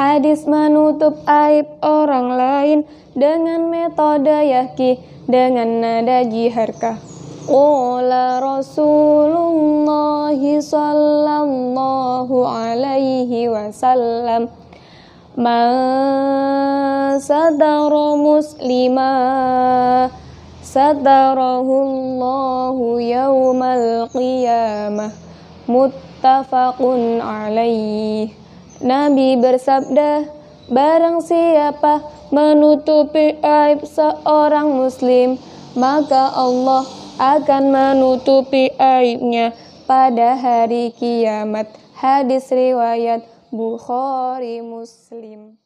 Hadis menutup aib orang lain dengan metode yaki dengan nada jiharkah. Qala Rasulullah sallallahu alaihi wasallam Man Muslima, muslima satarahullahu yawmal qiyamah muttafaqun alaihi. Nabi bersabda, Barang siapa menutupi aib seorang muslim, maka Allah akan menutupi aibnya pada hari kiamat. Hadis riwayat Bukhari Muslim.